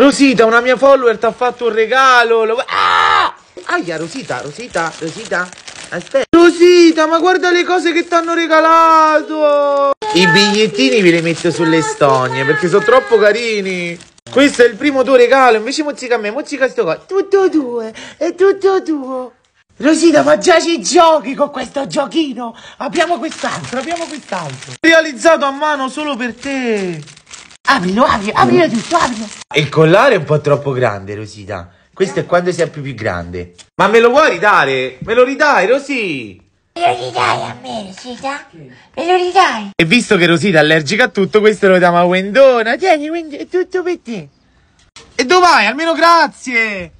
Rosita, una mia follower ti ha fatto un regalo. Lo... Ah! Aia, Rosita, Rosita, Rosita. Aspetta. Rosita, ma guarda le cose che ti hanno regalato. I bigliettini ve li metto sulle storie perché sono troppo carini. Questo è il primo tuo regalo, invece mozzica a me, mozzica sto qua. Tutto due, è tutto tuo. Rosita, ma già ci giochi con questo giochino? Apriamo quest'altro, apriamo quest'altro. Realizzato a mano solo per te. Aprilo, aprilo, aprilo tutto, aprilo. Il collare è un po' troppo grande, Rosita. Questo è quando sei più grande. Ma me lo vuoi ridare? Me lo ridai, Rosì? Me lo ridai a me, Rosita? Me lo ridai? E visto che Rosita è allergica a tutto, questo lo diamo a Wendona. Tieni, Wendona, è tutto per te. E dove vai? Almeno grazie!